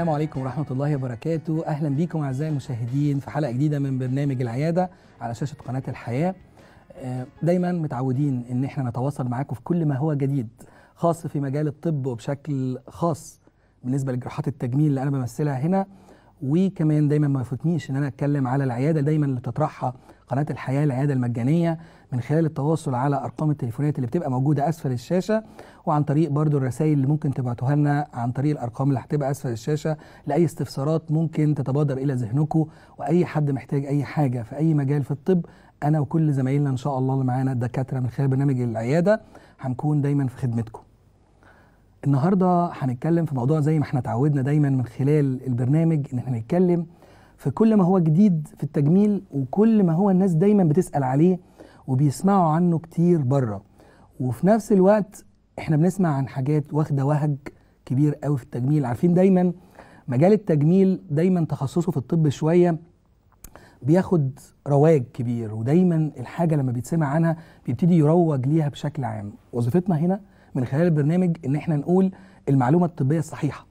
السلام عليكم ورحمة الله وبركاته أهلا بكم أعزائي المشاهدين في حلقة جديدة من برنامج العيادة على شاشة قناة الحياة آه، دايما متعودين ان احنا نتواصل معاكم في كل ما هو جديد خاص في مجال الطب وبشكل خاص بالنسبة لجراحات التجميل اللي أنا بمثلها هنا وكمان دايما ما يفوتنيش ان انا اتكلم على العياده دايما اللي بتطرحها قناه الحياه العياده المجانيه من خلال التواصل على ارقام التليفونات اللي بتبقى موجوده اسفل الشاشه وعن طريق برضو الرسائل اللي ممكن تبعتوها لنا عن طريق الارقام اللي هتبقى اسفل الشاشه لاي استفسارات ممكن تتبادر الى ذهنكم واي حد محتاج اي حاجه في اي مجال في الطب انا وكل زمايلنا ان شاء الله اللي معانا الدكاتره من خلال برنامج العياده هنكون دايما في خدمتكم النهارده هنتكلم في موضوع زي ما احنا اتعودنا دايما من خلال البرنامج ان احنا نتكلم في كل ما هو جديد في التجميل وكل ما هو الناس دايما بتسال عليه وبيسمعوا عنه كتير بره وفي نفس الوقت احنا بنسمع عن حاجات واخده وهج كبير قوي في التجميل عارفين دايما مجال التجميل دايما تخصصه في الطب شويه بياخد رواج كبير ودايما الحاجه لما بيتسمع عنها بيبتدي يروج ليها بشكل عام وظيفتنا هنا من خلال البرنامج ان احنا نقول المعلومه الطبيه الصحيحه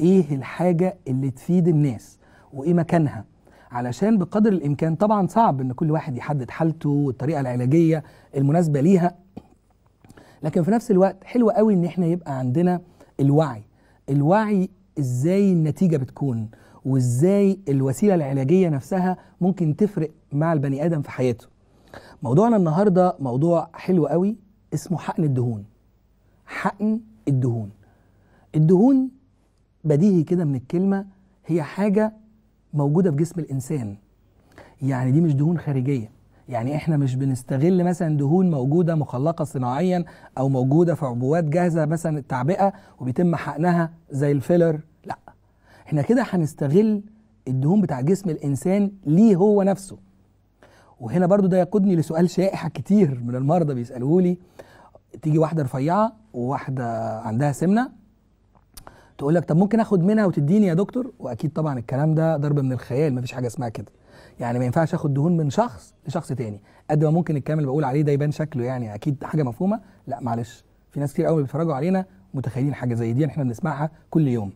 ايه الحاجه اللي تفيد الناس وايه مكانها علشان بقدر الامكان طبعا صعب ان كل واحد يحدد حالته والطريقه العلاجيه المناسبه ليها لكن في نفس الوقت حلو قوي ان احنا يبقى عندنا الوعي الوعي ازاي النتيجه بتكون وازاي الوسيله العلاجيه نفسها ممكن تفرق مع البني ادم في حياته موضوعنا النهارده موضوع حلو قوي اسمه حقن الدهون حقن الدهون الدهون بديهي كده من الكلمه هي حاجه موجوده في جسم الانسان يعني دي مش دهون خارجيه يعني احنا مش بنستغل مثلا دهون موجوده مخلقه صناعيا او موجوده في عبوات جاهزه مثلا التعبئه وبيتم حقنها زي الفيلر لا احنا كده هنستغل الدهون بتاع جسم الانسان ليه هو نفسه وهنا برضو ده يقودني لسؤال شائع كتير من المرضى بيسالوه لي تيجي واحده رفيعه وواحده عندها سمنه تقول لك طب ممكن اخد منها وتديني يا دكتور واكيد طبعا الكلام ده ضرب من الخيال مفيش حاجه اسمها كده يعني ما ينفعش اخد دهون من شخص لشخص تاني قد ما ممكن الكلام اللي بقول عليه ده يبان شكله يعني اكيد حاجه مفهومه لا معلش في ناس كتير قوي بيتفرجوا علينا متخيلين حاجه زي دي احنا بنسمعها كل يوم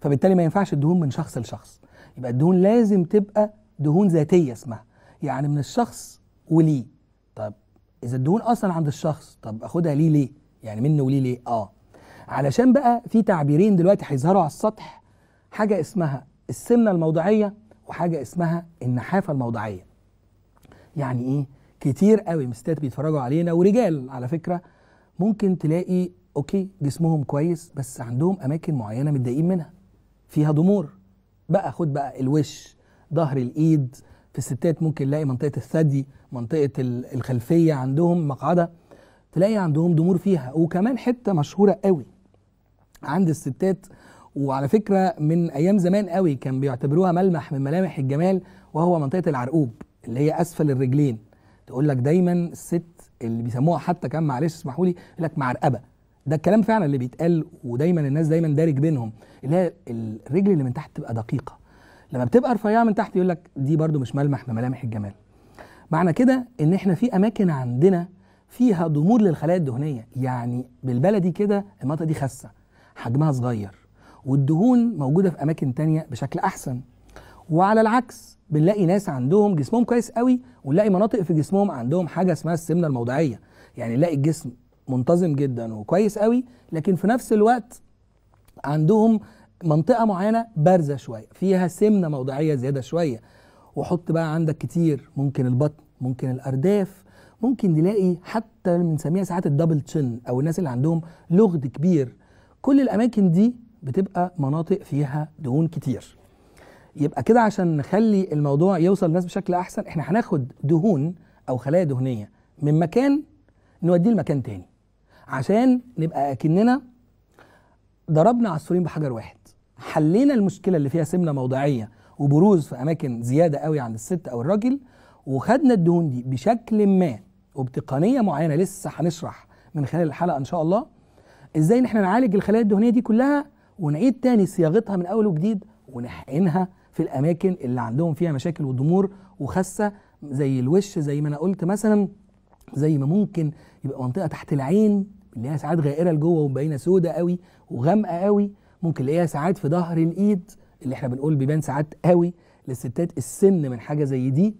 فبالتالي ما ينفعش الدهون من شخص لشخص يبقى الدهون لازم تبقى دهون ذاتيه اسمها يعني من الشخص وليه طب اذا الدهون اصلا عند الشخص طب اخدها ليه ليه يعني منه وليه ليه اه علشان بقى في تعبيرين دلوقتي هيظهروا على السطح حاجه اسمها السمنه الموضعيه وحاجه اسمها النحافه الموضعيه يعني ايه كتير قوي مستات بيتفرجوا علينا ورجال على فكره ممكن تلاقي اوكي جسمهم كويس بس عندهم اماكن معينه متضايقين منها فيها ضمور بقى خد بقى الوش ظهر الايد في الستات ممكن تلاقي منطقه الثدي منطقه الخلفيه عندهم مقعده تلاقي عندهم ضمور فيها وكمان حته مشهوره قوي عند الستات وعلى فكره من ايام زمان قوي كان بيعتبروها ملمح من ملامح الجمال وهو منطقه العرقوب اللي هي اسفل الرجلين تقول لك دايما الست اللي بيسموها حتى كان معلش اسمحوا لي يقول لك معرقبه ده الكلام فعلا اللي بيتقال ودايما الناس دايما دارج بينهم اللي هي الرجل اللي من تحت تبقى دقيقه لما بتبقى رفيعه من تحت يقول لك دي برده مش ملمح من ملامح الجمال معنى كده ان احنا في اماكن عندنا فيها ضمور للخلايا الدهنيه يعني بالبلدي كده المنطقه دي خاسه حجمها صغير والدهون موجوده في اماكن تانية بشكل احسن وعلى العكس بنلاقي ناس عندهم جسمهم كويس قوي ونلاقي مناطق في جسمهم عندهم حاجه اسمها السمنه الموضعيه يعني نلاقي الجسم منتظم جدا وكويس قوي لكن في نفس الوقت عندهم منطقه معينه بارزه شويه فيها سمنه موضعيه زياده شويه وحط بقى عندك كتير ممكن البطن ممكن الارداف ممكن نلاقي حتى بنسميها ساعات الدبل تشن او الناس اللي عندهم لغد كبير كل الاماكن دي بتبقى مناطق فيها دهون كتير يبقى كده عشان نخلي الموضوع يوصل للناس بشكل احسن احنا هناخد دهون او خلايا دهنيه من مكان نوديه لمكان تاني عشان نبقى اكننا ضربنا عصفورين بحجر واحد حلينا المشكله اللي فيها سمنه موضعيه وبروز في اماكن زياده قوي عند الست او الراجل وخدنا الدهون دي بشكل ما وبتقنيه معينه لسه هنشرح من خلال الحلقه ان شاء الله ازاي ان احنا نعالج الخلايا الدهنيه دي كلها ونعيد تاني صياغتها من اول وجديد ونحقنها في الاماكن اللي عندهم فيها مشاكل وضمور وخاسه زي الوش زي ما انا قلت مثلا زي ما ممكن يبقى منطقه تحت العين اللي هي ساعات غائره لجوه ومبينه سودة قوي وغامقه قوي ممكن نلاقيها ساعات في ظهر الايد اللي احنا بنقول بيبان ساعات قوي للستات السن من حاجه زي دي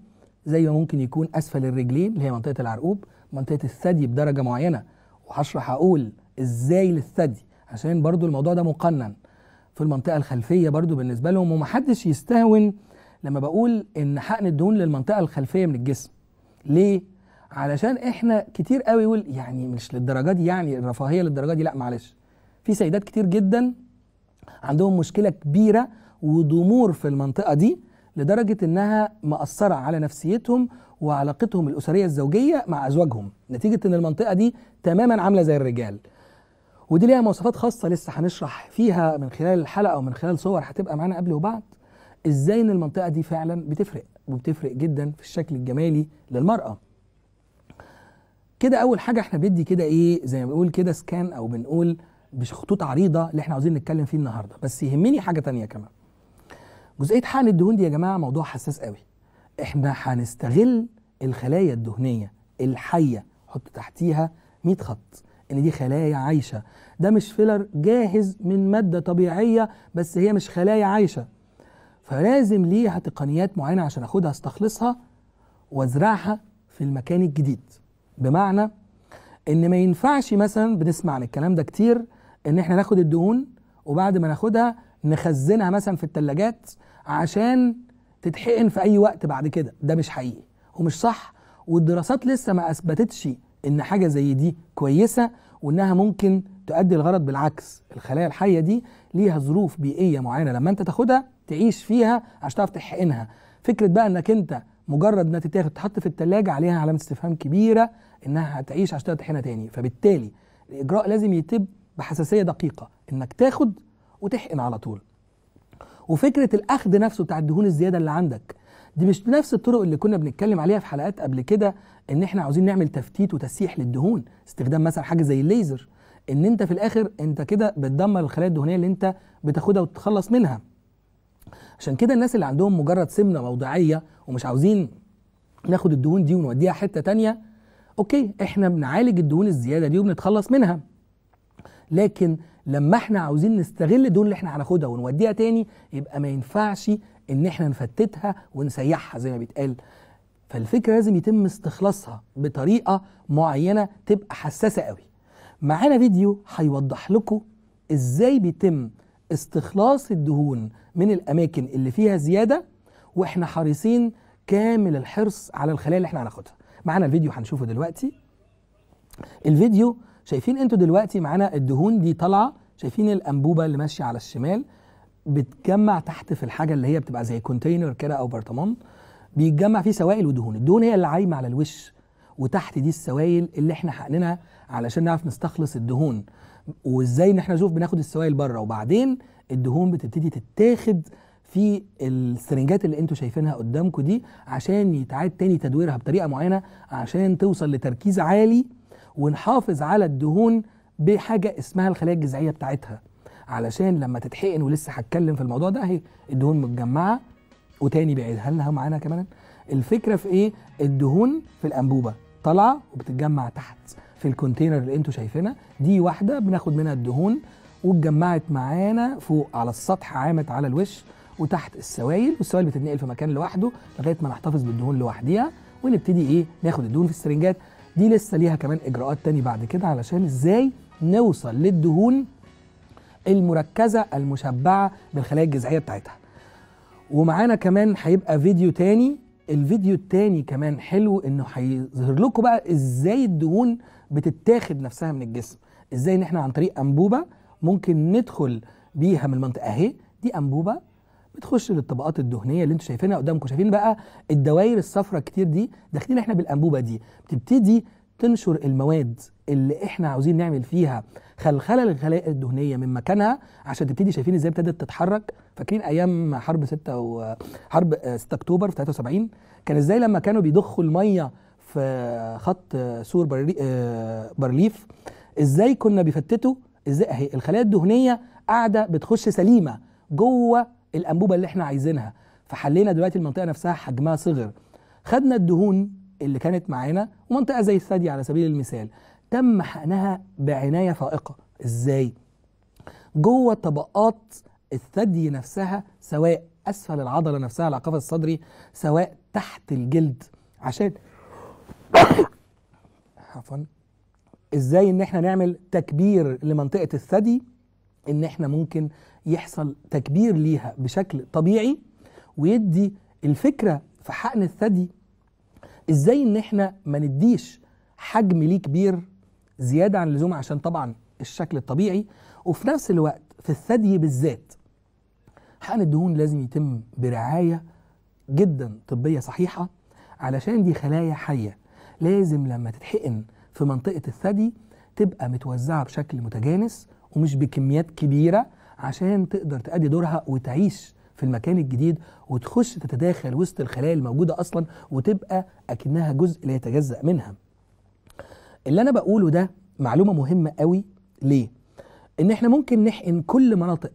زي ما ممكن يكون اسفل الرجلين اللي هي منطقه العرقوب منطقه الثدي بدرجه معينه وهشرح اقول ازاي للثدي عشان برضو الموضوع ده مقنن في المنطقه الخلفيه برضو بالنسبه لهم ومحدش يستهون لما بقول ان حقن الدهون للمنطقه الخلفيه من الجسم ليه علشان احنا كتير قوي يقول يعني مش للدرجه دي يعني الرفاهيه للدرجه دي لا معلش في سيدات كتير جدا عندهم مشكله كبيره وضمور في المنطقه دي لدرجه انها مأثره على نفسيتهم وعلاقتهم الاسريه الزوجيه مع ازواجهم نتيجه ان المنطقه دي تماما عامله زي الرجال ودي ليها مواصفات خاصه لسه هنشرح فيها من خلال الحلقه ومن خلال صور هتبقى معانا قبل وبعد ازاي ان المنطقه دي فعلا بتفرق وبتفرق جدا في الشكل الجمالي للمراه كده اول حاجه احنا بندي كده ايه زي ما بنقول كده سكان او بنقول بخطوط عريضه اللي احنا عاوزين نتكلم فيه النهارده بس يهمني حاجه تانية كمان جزئيه حقن الدهون دي يا جماعه موضوع حساس قوي احنا هنستغل الخلايا الدهنيه الحيه حط تحتيها 100 خط ان دي خلايا عايشه ده مش فيلر جاهز من ماده طبيعيه بس هي مش خلايا عايشه فلازم ليها تقنيات معينه عشان اخدها استخلصها وازرعها في المكان الجديد بمعنى ان ما ينفعش مثلا بنسمع عن الكلام ده كتير ان احنا ناخد الدهون وبعد ما ناخدها نخزنها مثلا في الثلاجات عشان تتحقن في اي وقت بعد كده ده مش حقيقي ومش صح والدراسات لسه ما اثبتتش ان حاجه زي دي كويسه وانها ممكن تؤدي الغرض بالعكس الخلايا الحيه دي ليها ظروف بيئيه معينه لما انت تاخدها تعيش فيها عشان تعرف تحقنها فكره بقى انك انت مجرد انها تتاخد تحط في الثلاجه عليها علامه استفهام كبيره انها هتعيش عشان تحقنها تاني فبالتالي الاجراء لازم يتم بحساسيه دقيقه انك تاخد وتحقن على طول وفكره الاخذ نفسه بتاع الدهون الزياده اللي عندك دي مش نفس الطرق اللي كنا بنتكلم عليها في حلقات قبل كده ان احنا عاوزين نعمل تفتيت وتسيح للدهون استخدام مثلا حاجه زي الليزر ان انت في الاخر انت كده بتدمر الخلايا الدهنيه اللي انت بتاخدها وتتخلص منها عشان كده الناس اللي عندهم مجرد سمنه موضعيه ومش عاوزين ناخد الدهون دي ونوديها حته تانية اوكي احنا بنعالج الدهون الزياده دي وبنتخلص منها لكن لما احنا عاوزين نستغل الدهون اللي احنا هناخدها ونوديها تاني يبقى ما ينفعش ان احنا نفتتها ونسيحها زي ما بيتقال فالفكره لازم يتم استخلاصها بطريقه معينه تبقى حساسه قوي معانا فيديو هيوضح لكم ازاي بيتم استخلاص الدهون من الاماكن اللي فيها زياده واحنا حريصين كامل الحرص على الخلايا اللي احنا هناخدها معانا الفيديو هنشوفه دلوقتي الفيديو شايفين انتوا دلوقتي معانا الدهون دي طالعه شايفين الانبوبه اللي ماشيه على الشمال بتجمع تحت في الحاجه اللي هي بتبقى زي كونتينر كده او برطمان بيتجمع فيه سوائل ودهون الدهون هي اللي عايمه على الوش وتحت دي السوائل اللي احنا حقننا علشان نعرف نستخلص الدهون وازاي ان احنا نشوف بناخد السوائل بره وبعدين الدهون بتبتدي تتاخد في السرنجات اللي انتوا شايفينها قدامكم دي عشان يتعاد تاني تدويرها بطريقه معينه عشان توصل لتركيز عالي ونحافظ على الدهون بحاجه اسمها الخلايا الجذعيه بتاعتها علشان لما تتحقن ولسه هتكلم في الموضوع ده اهي الدهون متجمعه وتاني بعيدها هل معانا كمان الفكره في ايه الدهون في الانبوبه طالعه وبتتجمع تحت في الكونتينر اللي انتوا شايفينها دي واحده بناخد منها الدهون واتجمعت معانا فوق على السطح عامت على الوش وتحت السوائل والسوائل بتتنقل في مكان لوحده لغايه ما نحتفظ بالدهون لوحديها ونبتدي ايه ناخد الدهون في السرنجات دي لسه ليها كمان اجراءات تاني بعد كده علشان ازاي نوصل للدهون المركزه المشبعه بالخلايا الجذعيه بتاعتها ومعانا كمان هيبقى فيديو تاني الفيديو التاني كمان حلو انه هيظهر لكم بقى ازاي الدهون بتتاخد نفسها من الجسم ازاي ان احنا عن طريق انبوبه ممكن ندخل بيها من المنطقه اهي دي انبوبه بتخش للطبقات الدهنيه اللي انتم شايفينها قدامكم شايفين بقى الدوائر الصفراء كتير دي داخلين احنا بالانبوبه دي بتبتدي تنشر المواد اللي احنا عاوزين نعمل فيها خلخله للخلايا الدهنيه من مكانها عشان تبتدي شايفين ازاي ابتدت تتحرك فاكرين ايام حرب 6 و... حرب 6 آه، اكتوبر في 73 كان ازاي لما كانوا بيضخوا الميه في خط آه، سور برلي... آه، برليف ازاي كنا بيفتتوا ازاي اهي الخلايا الدهنيه قاعده بتخش سليمه جوه الانبوبه اللي احنا عايزينها فحلينا دلوقتي المنطقه نفسها حجمها صغر خدنا الدهون اللي كانت معانا ومنطقه زي الثدي على سبيل المثال تم حقنها بعناية فائقة إزاي؟ جوه طبقات الثدي نفسها سواء أسفل العضلة نفسها القفص الصدري سواء تحت الجلد عشان عفوا ازاي ان احنا نعمل تكبير لمنطقة الثدي ان احنا ممكن يحصل تكبير ليها بشكل طبيعي ويدي الفكرة في حقن الثدي ازاي ان احنا ما نديش حجم ليه كبير زياده عن اللزوم عشان طبعا الشكل الطبيعي وفي نفس الوقت في الثدي بالذات حقن الدهون لازم يتم برعايه جدا طبيه صحيحه علشان دي خلايا حيه لازم لما تتحقن في منطقه الثدي تبقى متوزعه بشكل متجانس ومش بكميات كبيره عشان تقدر تأدي دورها وتعيش في المكان الجديد وتخش تتداخل وسط الخلايا الموجوده اصلا وتبقى اكنها جزء لا يتجزأ منها اللي انا بقوله ده معلومه مهمه قوي ليه ان احنا ممكن نحقن كل مناطق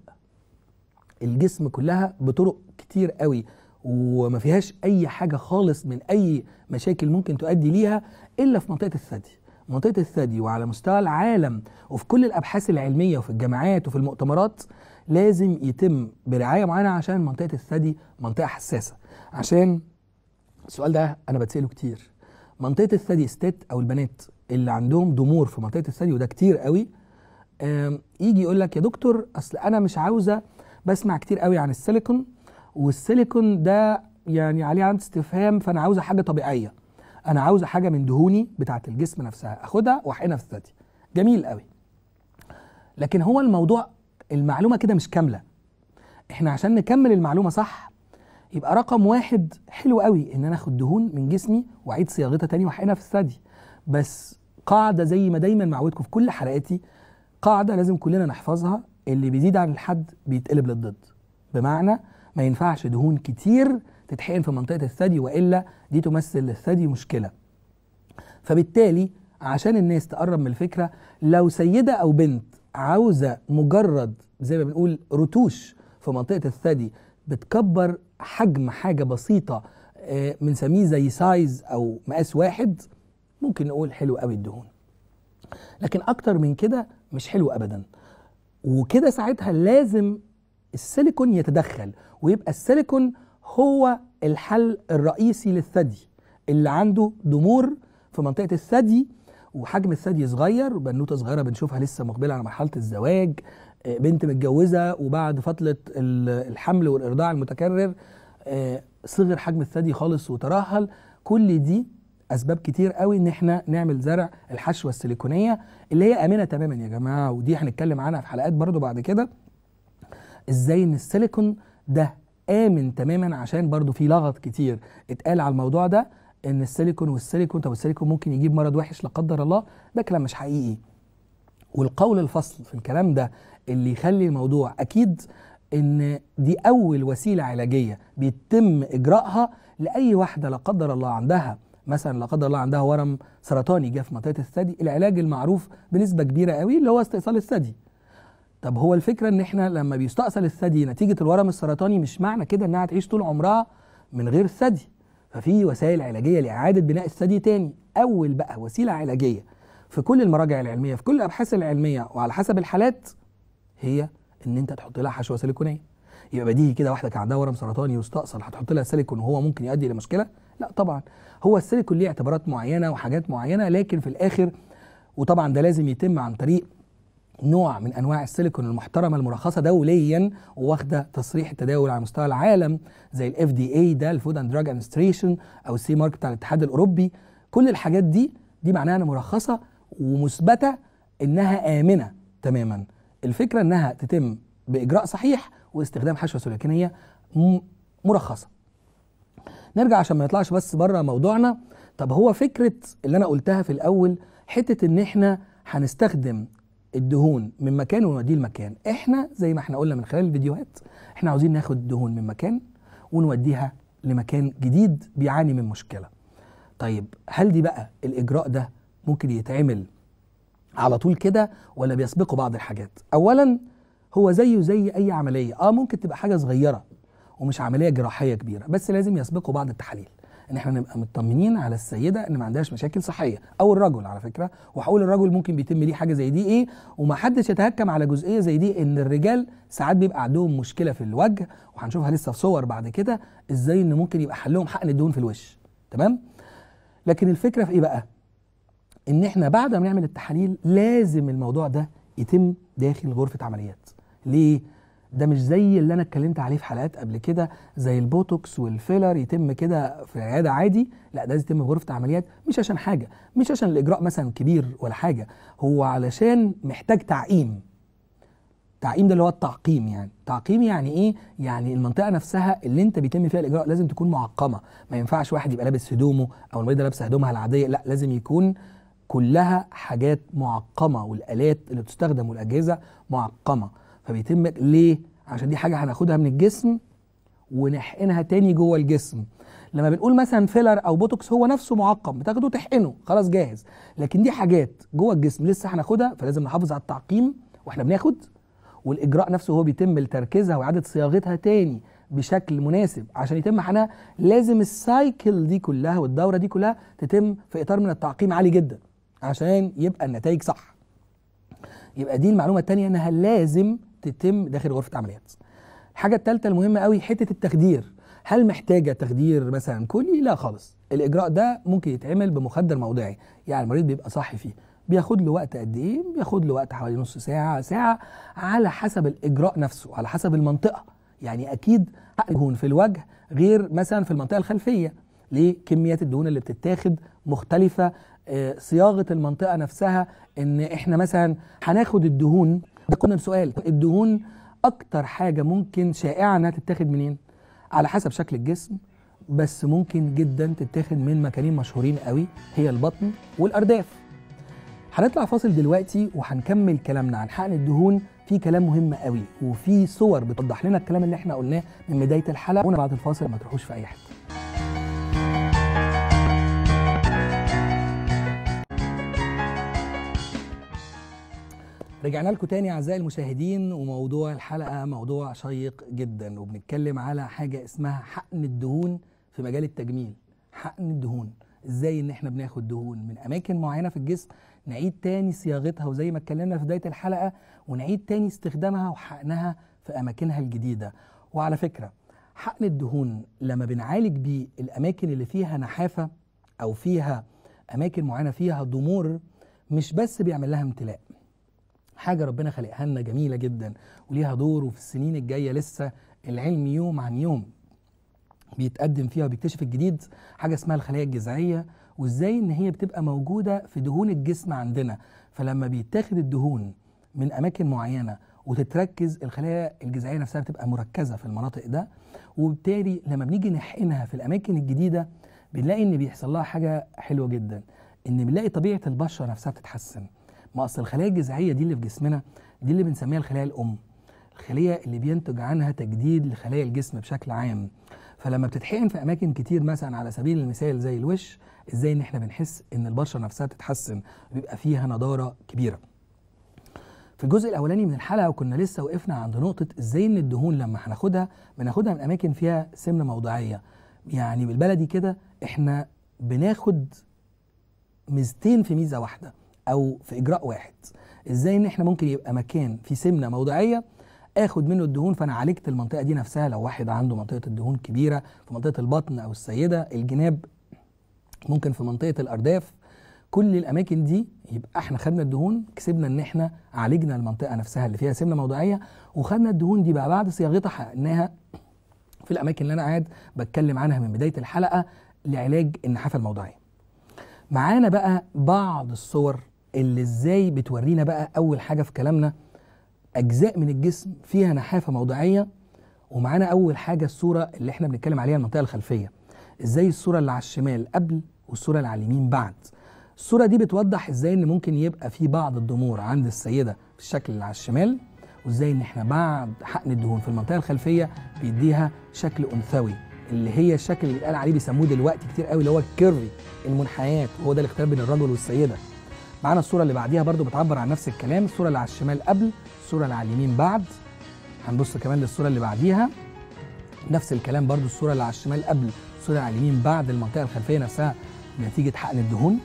الجسم كلها بطرق كتير قوي وما فيهاش اي حاجه خالص من اي مشاكل ممكن تؤدي ليها الا في منطقه الثدي منطقه الثدي وعلى مستوى العالم وفي كل الابحاث العلميه وفي الجامعات وفي المؤتمرات لازم يتم برعايه معينه عشان منطقه الثدي منطقه حساسه عشان السؤال ده انا بتساله كتير منطقه الثدي ستات او البنات اللي عندهم ضمور في منطقه الثدي وده كتير قوي يجي يقول لك يا دكتور اصل انا مش عاوزه بسمع كتير قوي عن السيليكون والسيليكون ده يعني عليه علامه استفهام فانا عاوزه حاجه طبيعيه انا عاوزه حاجه من دهوني بتاعه الجسم نفسها اخدها واحقنها في الثدي جميل قوي لكن هو الموضوع المعلومه كده مش كامله احنا عشان نكمل المعلومه صح يبقى رقم واحد حلو قوي ان انا اخد دهون من جسمي واعيد صياغتها تاني واحقنها في الثدي بس قاعده زي ما دايما معودكم في كل حلقاتي قاعده لازم كلنا نحفظها اللي بيزيد عن الحد بيتقلب للضد بمعنى ما ينفعش دهون كتير تتحقن في منطقه الثدي والا دي تمثل للثدي مشكله فبالتالي عشان الناس تقرب من الفكره لو سيده او بنت عاوزه مجرد زي ما بنقول رتوش في منطقه الثدي بتكبر حجم حاجه بسيطه آه، بنسميه زي سايز او مقاس واحد ممكن نقول حلو قوي الدهون لكن اكتر من كده مش حلو ابدا وكده ساعتها لازم السيليكون يتدخل ويبقى السيليكون هو الحل الرئيسي للثدي اللي عنده ضمور في منطقه الثدي وحجم الثدي صغير بنوته صغيره بنشوفها لسه مقبله على مرحله الزواج آه، بنت متجوزه وبعد فتره الحمل والارضاع المتكرر آه، صغر حجم الثدي خالص وترهل كل دي اسباب كتير قوي ان احنا نعمل زرع الحشوه السيليكونيه اللي هي امنه تماما يا جماعه ودي هنتكلم عنها في حلقات برضو بعد كده ازاي ان السيليكون ده امن تماما عشان برضو في لغط كتير اتقال على الموضوع ده ان السيليكون والسيليكون طب السيليكون ممكن يجيب مرض وحش لا قدر الله ده كلام مش حقيقي والقول الفصل في الكلام ده اللي يخلي الموضوع اكيد ان دي اول وسيله علاجيه بيتم اجراءها لاي واحده لا قدر الله عندها مثلا لا قدر الله عندها ورم سرطاني جه في منطقه الثدي العلاج المعروف بنسبه كبيره قوي اللي هو استئصال الثدي طب هو الفكره ان احنا لما بيستأصل الثدي نتيجه الورم السرطاني مش معنى كده انها هتعيش طول عمرها من غير ثدي ففي وسائل علاجيه لاعاده بناء الثدي تاني اول بقى وسيله علاجيه في كل المراجع العلميه في كل الابحاث العلميه وعلى حسب الحالات هي ان انت تحط لها حشوه سيليكونيه يبقى بديهي كده واحده كان عندها ورم سرطاني واستأصل هتحط لها سيليكون وهو ممكن يؤدي الى مشكله لا طبعا هو السيليكون ليه اعتبارات معينه وحاجات معينه لكن في الاخر وطبعا ده لازم يتم عن طريق نوع من انواع السيليكون المحترمه المرخصه دوليا واخده تصريح التداول على مستوى العالم زي الاف دي اي ده الفود اند دراج ادمنستريشن او السي مارك بتاع الاتحاد الاوروبي كل الحاجات دي دي معناها انها مرخصه ومثبته انها امنه تماما الفكره انها تتم باجراء صحيح واستخدام حشوه سلوكينيه مرخصه نرجع عشان ما نطلعش بس بره موضوعنا طب هو فكره اللي انا قلتها في الاول حته ان احنا هنستخدم الدهون من مكان ونوديه لمكان احنا زي ما احنا قلنا من خلال الفيديوهات احنا عاوزين ناخد الدهون من مكان ونوديها لمكان جديد بيعاني من مشكله طيب هل دي بقى الاجراء ده ممكن يتعمل على طول كده ولا بيسبقه بعض الحاجات اولا هو زيه زي اي عمليه اه ممكن تبقى حاجه صغيره ومش عمليه جراحيه كبيره بس لازم يسبقه بعض التحاليل ان احنا نبقى مطمنين على السيده ان ما عندهاش مشاكل صحيه او الرجل على فكره وهقول الرجل ممكن بيتم ليه حاجه زي دي ايه ومحدش يتهكم على جزئيه زي دي ان الرجال ساعات بيبقى عندهم مشكله في الوجه وهنشوفها لسه في صور بعد كده ازاي ان ممكن يبقى حلهم حقن الدهون في الوش تمام لكن الفكره في ايه بقى ان احنا بعد ما نعمل التحاليل لازم الموضوع ده يتم داخل غرفه عمليات ليه ده مش زي اللي انا اتكلمت عليه في حلقات قبل كده زي البوتوكس والفيلر يتم كده في عياده عادي لا ده يتم في غرفه عمليات مش عشان حاجه مش عشان الاجراء مثلا كبير ولا حاجه هو علشان محتاج تعقيم تعقيم ده اللي هو التعقيم يعني تعقيم يعني ايه يعني المنطقه نفسها اللي انت بيتم فيها الاجراء لازم تكون معقمه ما ينفعش واحد يبقى لابس هدومه او المريضه لابسه هدومها العاديه لا لازم يكون كلها حاجات معقمه والالات اللي بتستخدم والاجهزه معقمه فبيتم ليه؟ عشان دي حاجه هناخدها من الجسم ونحقنها تاني جوه الجسم لما بنقول مثلا فيلر او بوتوكس هو نفسه معقم بتاخده تحقنه خلاص جاهز لكن دي حاجات جوه الجسم لسه هناخدها فلازم نحافظ على التعقيم واحنا بناخد والاجراء نفسه هو بيتم لتركيزها واعاده صياغتها تاني بشكل مناسب عشان يتم حقنها لازم السايكل دي كلها والدوره دي كلها تتم في اطار من التعقيم عالي جدا عشان يبقى النتائج صح يبقى دي المعلومه الثانيه انها لازم تتم داخل غرفه عمليات الحاجه الثالثه المهمه قوي حته التخدير هل محتاجه تخدير مثلا كلي لا خالص الاجراء ده ممكن يتعمل بمخدر موضعي يعني المريض بيبقى صاحي فيه بياخد له وقت قد ايه بياخد له وقت حوالي نص ساعه ساعه على حسب الاجراء نفسه على حسب المنطقه يعني اكيد الدهون في الوجه غير مثلا في المنطقه الخلفيه ليه كميات الدهون اللي بتتاخد مختلفه آه، صياغه المنطقه نفسها ان احنا مثلا هناخد الدهون ده كنا بسؤال الدهون اكتر حاجه ممكن شائعه انها تتاخد منين على حسب شكل الجسم بس ممكن جدا تتاخد من مكانين مشهورين قوي هي البطن والارداف هنطلع فاصل دلوقتي وهنكمل كلامنا عن حقن الدهون في كلام مهم قوي وفي صور بتوضح لنا الكلام اللي احنا قلناه من بدايه الحلقه وانا بعد الفاصل ما تروحوش في اي حته رجعنا لكم تاني اعزائي المشاهدين وموضوع الحلقه موضوع شيق جدا وبنتكلم على حاجه اسمها حقن الدهون في مجال التجميل حقن الدهون ازاي ان احنا بناخد دهون من اماكن معينه في الجسم نعيد تاني صياغتها وزي ما اتكلمنا في بدايه الحلقه ونعيد تاني استخدامها وحقنها في اماكنها الجديده وعلى فكره حقن الدهون لما بنعالج بيه الاماكن اللي فيها نحافه او فيها اماكن معينه فيها ضمور مش بس بيعمل لها امتلاء حاجه ربنا خلقها لنا جميله جدا وليها دور وفي السنين الجايه لسه العلم يوم عن يوم بيتقدم فيها وبيكتشف الجديد حاجه اسمها الخلايا الجذعيه وازاي ان هي بتبقى موجوده في دهون الجسم عندنا فلما بيتاخد الدهون من اماكن معينه وتتركز الخلايا الجذعيه نفسها بتبقى مركزه في المناطق ده وبالتالي لما بنيجي نحقنها في الاماكن الجديده بنلاقي ان بيحصل لها حاجه حلوه جدا ان بنلاقي طبيعه البشره نفسها بتتحسن ما اصل الخلايا الجذعيه دي اللي في جسمنا دي اللي بنسميها الخلايا الام الخليه اللي بينتج عنها تجديد لخلايا الجسم بشكل عام فلما بتتحقن في اماكن كتير مثلا على سبيل المثال زي الوش ازاي ان احنا بنحس ان البشره نفسها تتحسن ويبقى فيها نضاره كبيره في الجزء الاولاني من الحلقه وكنا لسه وقفنا عند نقطه ازاي ان الدهون لما هناخدها بناخدها من اماكن فيها سمنه موضعيه يعني بالبلدي كده احنا بناخد ميزتين في ميزه واحده او في اجراء واحد ازاي ان احنا ممكن يبقى مكان في سمنه موضعيه اخد منه الدهون فانا عالجت المنطقه دي نفسها لو واحد عنده منطقه الدهون كبيره في منطقه البطن او السيده الجناب ممكن في منطقه الارداف كل الاماكن دي يبقى احنا خدنا الدهون كسبنا ان احنا عالجنا المنطقه نفسها اللي فيها سمنه موضعيه وخدنا الدهون دي بقى بعد صياغتها حققناها في الاماكن اللي انا قاعد بتكلم عنها من بدايه الحلقه لعلاج النحافه الموضعيه معانا بقى بعض الصور اللي ازاي بتورينا بقى اول حاجه في كلامنا اجزاء من الجسم فيها نحافه موضعيه ومعانا اول حاجه الصوره اللي احنا بنتكلم عليها المنطقه الخلفيه ازاي الصوره اللي على الشمال قبل والصوره اللي على اليمين بعد الصوره دي بتوضح ازاي ان ممكن يبقى في بعض الضمور عند السيده في الشكل اللي على الشمال وازاي ان احنا بعد حقن الدهون في المنطقه الخلفيه بيديها شكل انثوي اللي هي الشكل اللي قال عليه بيسموه دلوقتي كتير قوي اللي هو الكيرفي المنحيات وهو ده الاختلاف بين الرجل والسيده معانا الصوره اللي بعديها برده بتعبر عن نفس الكلام الصوره اللي على الشمال قبل الصوره اللي على اليمين بعد هنبص كمان للصوره اللي بعديها نفس الكلام برده الصوره اللي على الشمال قبل الصوره اللي على اليمين بعد المنطقه الخلفيه نفسها نتيجه حقن الدهون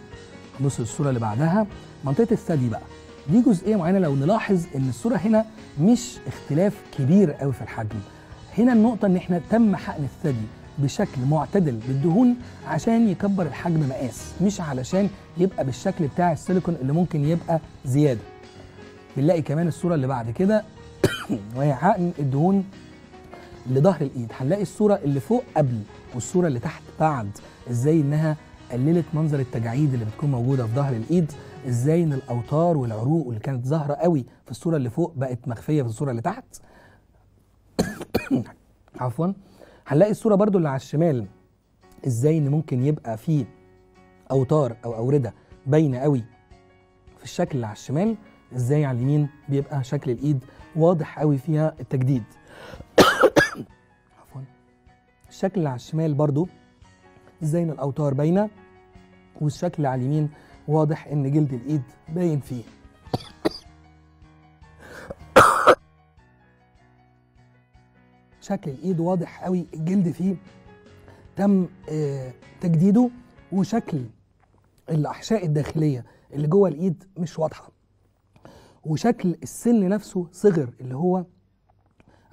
هنبص للصوره اللي بعدها منطقه الثدي بقى دي جزئيه معينه لو نلاحظ ان الصوره هنا مش اختلاف كبير قوي في الحجم هنا النقطه ان احنا تم حقن الثدي بشكل معتدل بالدهون عشان يكبر الحجم مقاس مش علشان يبقى بالشكل بتاع السيليكون اللي ممكن يبقى زياده بنلاقي كمان الصوره اللي بعد كده وهي حقن الدهون لظهر الايد هنلاقي الصوره اللي فوق قبل والصوره اللي تحت بعد ازاي انها قللت منظر التجاعيد اللي بتكون موجوده في ظهر الايد ازاي ان الاوتار والعروق اللي كانت ظاهره قوي في الصوره اللي فوق بقت مخفيه في الصوره اللي تحت عفوا هنلاقي الصوره برضو اللي على الشمال ازاي ان ممكن يبقى في اوتار او اورده باينه قوي في الشكل اللي على الشمال ازاي على اليمين بيبقى شكل الايد واضح قوي فيها التجديد عفوا الشكل اللي على الشمال برضو ازاي ان الاوتار باينه والشكل على اليمين واضح ان جلد الايد باين فيه شكل الايد واضح قوي الجلد فيه تم آه، تجديده وشكل الاحشاء الداخليه اللي جوه الايد مش واضحه وشكل السن نفسه صغر اللي هو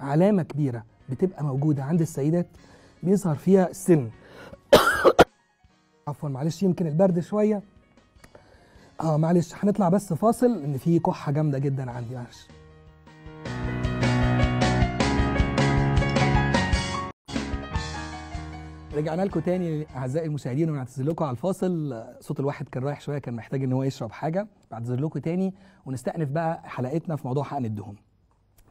علامه كبيره بتبقى موجوده عند السيدات بيظهر فيها السن عفوا معلش يمكن البرد شويه اه معلش هنطلع بس فاصل ان في كحه جامده جدا عندي معلش رجعنا لكم تاني اعزائي المشاهدين ونعتذر لكم على الفاصل صوت الواحد كان رايح شويه كان محتاج ان هو يشرب حاجه بعتذر لكم تاني ونستأنف بقى حلقتنا في موضوع حقن الدهون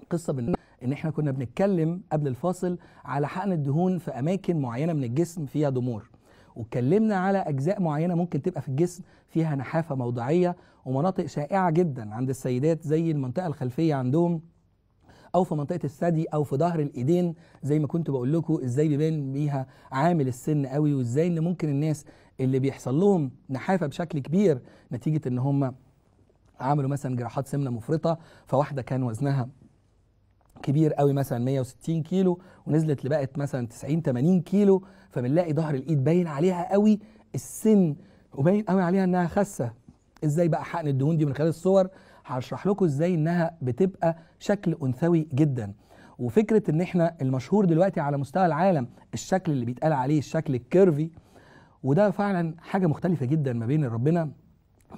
القصه بان ان احنا كنا بنتكلم قبل الفاصل على حقن الدهون في اماكن معينه من الجسم فيها ضمور واتكلمنا على اجزاء معينه ممكن تبقى في الجسم فيها نحافه موضعيه ومناطق شائعه جدا عند السيدات زي المنطقه الخلفيه عندهم او في منطقه الثدي او في ظهر الايدين زي ما كنت بقول لكم ازاي بيبان بيها عامل السن قوي وازاي ان ممكن الناس اللي بيحصل لهم نحافه بشكل كبير نتيجه ان هم عملوا مثلا جراحات سمنه مفرطه فواحده كان وزنها كبير قوي مثلا 160 كيلو ونزلت لبقت مثلا 90 80 كيلو فبنلاقي ظهر الايد باين عليها قوي السن وباين قوي عليها انها خاسه ازاي بقى حقن الدهون دي من خلال الصور هشرح لكم ازاي انها بتبقى شكل انثوي جدا وفكره ان احنا المشهور دلوقتي على مستوى العالم الشكل اللي بيتقال عليه الشكل الكيرفي وده فعلا حاجه مختلفه جدا ما بين ربنا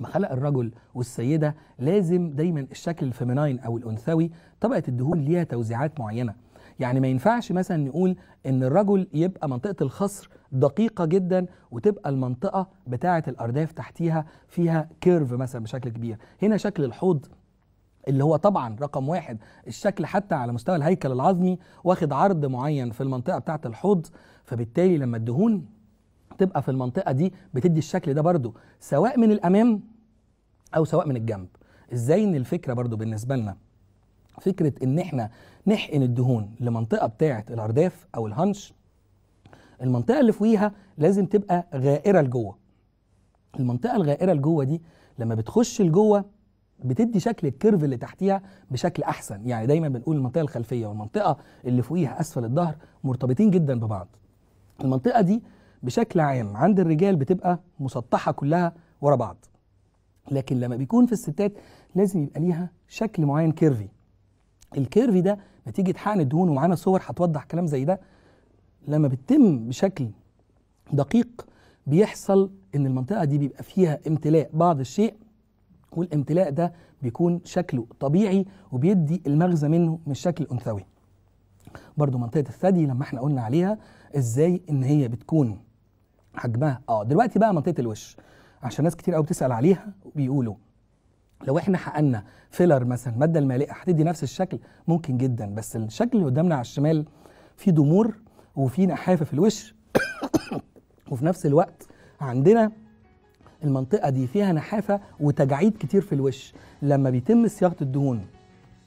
ما خلق الرجل والسيده لازم دايما الشكل الفيميناين او الانثوي طبقه الدهون ليها توزيعات معينه يعني ما ينفعش مثلا نقول ان الرجل يبقى منطقه الخصر دقيقه جدا وتبقى المنطقه بتاعه الارداف تحتيها فيها كيرف مثلا بشكل كبير هنا شكل الحوض اللي هو طبعا رقم واحد الشكل حتى على مستوى الهيكل العظمي واخد عرض معين في المنطقه بتاعه الحوض فبالتالي لما الدهون تبقى في المنطقه دي بتدي الشكل ده برضو سواء من الامام او سواء من الجنب ازاي ان الفكره برضو بالنسبه لنا فكره ان احنا نحقن الدهون لمنطقه بتاعه الارداف او الهنش المنطقه اللي فوقيها لازم تبقى غائره لجوه المنطقه الغائره لجوه دي لما بتخش لجوه بتدي شكل الكيرف اللي تحتيها بشكل احسن يعني دايما بنقول المنطقه الخلفيه والمنطقه اللي فوقيها اسفل الظهر مرتبطين جدا ببعض المنطقه دي بشكل عام عند الرجال بتبقى مسطحه كلها ورا بعض لكن لما بيكون في الستات لازم يبقى ليها شكل معين كيرفي الكيرفي ده نتيجه حقن الدهون ومعانا صور هتوضح كلام زي ده لما بتتم بشكل دقيق بيحصل ان المنطقه دي بيبقى فيها امتلاء بعض الشيء والامتلاء ده بيكون شكله طبيعي وبيدي المغزى منه من شكل انثوي برضو منطقه الثدي لما احنا قلنا عليها ازاي ان هي بتكون حجمها اه دلوقتي بقى منطقه الوش عشان ناس كتير قوي بتسال عليها وبيقولوا لو احنا حققنا فيلر مثلا الماده المالئه هتدي نفس الشكل ممكن جدا بس الشكل اللي قدامنا على الشمال فيه ضمور وفيه نحافه في الوش وفي نفس الوقت عندنا المنطقه دي فيها نحافه وتجاعيد كتير في الوش لما بيتم صياغه الدهون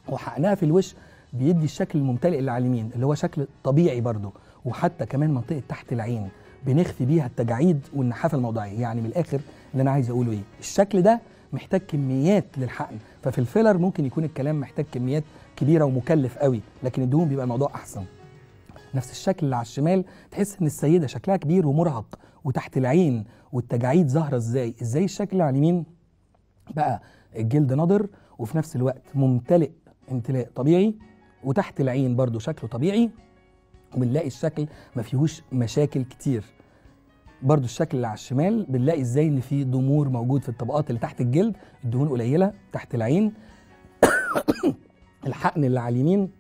وحقنها في الوش بيدي الشكل الممتلئ اللي على اليمين اللي هو شكل طبيعي برضه وحتى كمان منطقه تحت العين بنخفي بيها التجاعيد والنحافه الموضعيه يعني من الاخر اللي انا عايز اقوله ايه الشكل ده محتاج كميات للحقن ففي الفيلر ممكن يكون الكلام محتاج كميات كبيره ومكلف قوي لكن الدهون بيبقى الموضوع احسن نفس الشكل اللي على الشمال تحس ان السيده شكلها كبير ومرهق وتحت العين والتجاعيد ظاهره ازاي ازاي الشكل اللي على اليمين بقى الجلد نضر وفي نفس الوقت ممتلئ امتلاء طبيعي وتحت العين برضو شكله طبيعي وبنلاقي الشكل ما فيهوش مشاكل كتير برضو الشكل اللي على الشمال بنلاقي ازاي اللي فيه ضمور موجود في الطبقات اللي تحت الجلد الدهون قليله تحت العين الحقن اللي على اليمين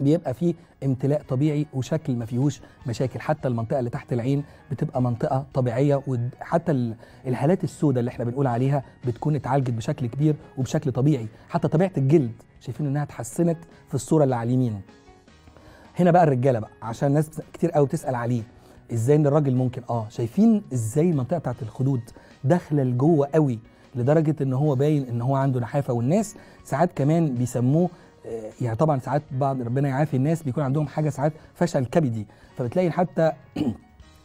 بيبقى فيه امتلاء طبيعي وشكل ما فيهوش مشاكل حتى المنطقه اللي تحت العين بتبقى منطقه طبيعيه وحتى الهالات السوداء اللي احنا بنقول عليها بتكون اتعالجت بشكل كبير وبشكل طبيعي حتى طبيعه الجلد شايفين انها اتحسنت في الصوره اللي على اليمين هنا بقى الرجاله بقى عشان ناس كتير قوي بتسال عليه ازاي ان الراجل ممكن اه شايفين ازاي المنطقه بتاعت الخدود داخله لجوه قوي لدرجه ان هو باين ان هو عنده نحافه والناس ساعات كمان بيسموه آه، يعني طبعا ساعات بعض ربنا يعافي الناس بيكون عندهم حاجه ساعات فشل كبدي فبتلاقي حتى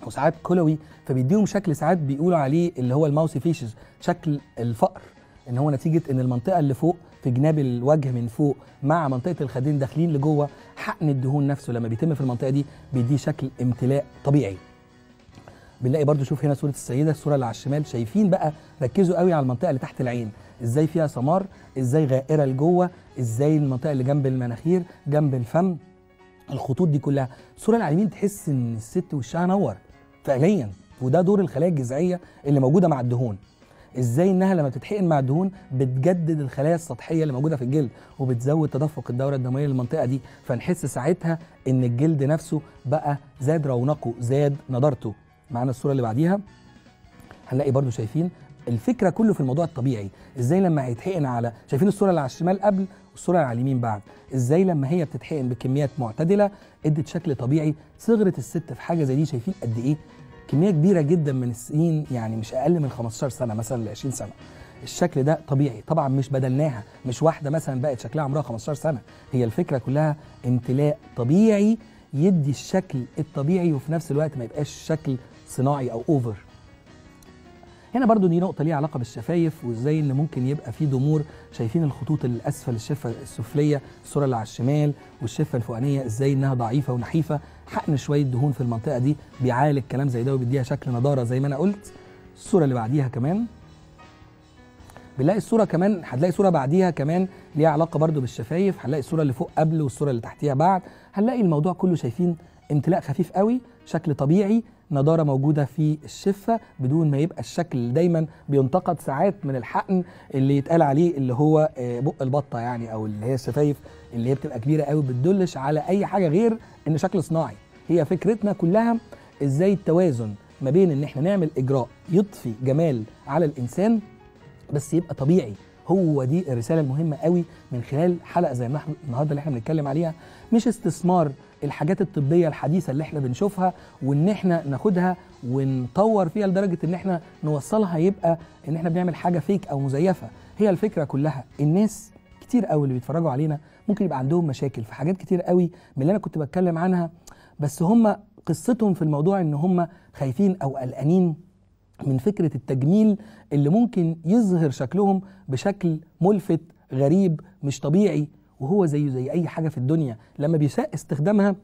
وساعات كلوي فبيديهم شكل ساعات بيقولوا عليه اللي هو الماوسي فيشز شكل الفقر ان هو نتيجه ان المنطقه اللي فوق في جناب الوجه من فوق مع منطقه الخدين داخلين لجوه حقن الدهون نفسه لما بيتم في المنطقه دي بيديه شكل امتلاء طبيعي بنلاقي برضو شوف هنا صوره السيده الصوره اللي على الشمال شايفين بقى ركزوا قوي على المنطقه اللي تحت العين ازاي فيها سمار ازاي غائره لجوه ازاي المنطقه اللي جنب المناخير جنب الفم الخطوط دي كلها الصوره اللي على اليمين تحس ان الست وشها نور فعليا وده دور الخلايا الجذعيه اللي موجوده مع الدهون ازاي انها لما بتتحقن مع دهون بتجدد الخلايا السطحيه اللي موجوده في الجلد وبتزود تدفق الدوره الدمويه للمنطقه دي فنحس ساعتها ان الجلد نفسه بقى زاد رونقه زاد نضارته معانا الصوره اللي بعديها هنلاقي برضو شايفين الفكره كله في الموضوع الطبيعي ازاي لما هيتحقن على شايفين الصوره اللي على الشمال قبل والصوره اللي على اليمين بعد ازاي لما هي بتتحقن بكميات معتدله ادت شكل طبيعي صغرت الست في حاجه زي دي شايفين قد ايه كميه كبيره جدا من السنين يعني مش اقل من 15 سنه مثلا ل 20 سنه الشكل ده طبيعي طبعا مش بدلناها مش واحده مثلا بقت شكلها عمرها 15 سنه هي الفكره كلها امتلاء طبيعي يدي الشكل الطبيعي وفي نفس الوقت ما يبقاش شكل صناعي او اوفر هنا برضو دي نقطه ليها علاقه بالشفايف وازاي ان ممكن يبقى في ضمور شايفين الخطوط اللي اسفل الشفه السفليه الصوره اللي على الشمال والشفه الفوقانيه ازاي انها ضعيفه ونحيفه حقن شويه دهون في المنطقه دي بيعالج كلام زي ده وبيديها شكل نضاره زي ما انا قلت الصوره اللي بعديها كمان بنلاقي الصوره كمان هتلاقي صوره بعديها كمان ليها علاقه برده بالشفايف هنلاقي الصوره اللي فوق قبل والصوره اللي تحتيها بعد هنلاقي الموضوع كله شايفين امتلاء خفيف قوي شكل طبيعي نضاره موجوده في الشفه بدون ما يبقى الشكل دايما بينتقد ساعات من الحقن اللي يتقال عليه اللي هو آه، بق البطه يعني او اللي هي الشفايف اللي هي بتبقى كبيره قوي بتدلش على اي حاجه غير ان شكل صناعي هي فكرتنا كلها ازاي التوازن ما بين ان احنا نعمل اجراء يضفي جمال على الانسان بس يبقى طبيعي هو دي الرساله المهمه قوي من خلال حلقه زي ما النهارده اللي احنا بنتكلم عليها مش استثمار الحاجات الطبيه الحديثه اللي احنا بنشوفها وان احنا ناخدها ونطور فيها لدرجه ان احنا نوصلها يبقى ان احنا بنعمل حاجه فيك او مزيفه هي الفكره كلها الناس كتير قوي اللي بيتفرجوا علينا ممكن يبقى عندهم مشاكل في حاجات كتير قوي من اللي انا كنت بتكلم عنها بس هم قصتهم في الموضوع ان هم خايفين او قلقانين من فكره التجميل اللي ممكن يظهر شكلهم بشكل ملفت غريب مش طبيعي وهو زيه زي اي حاجه في الدنيا لما بيساء استخدامها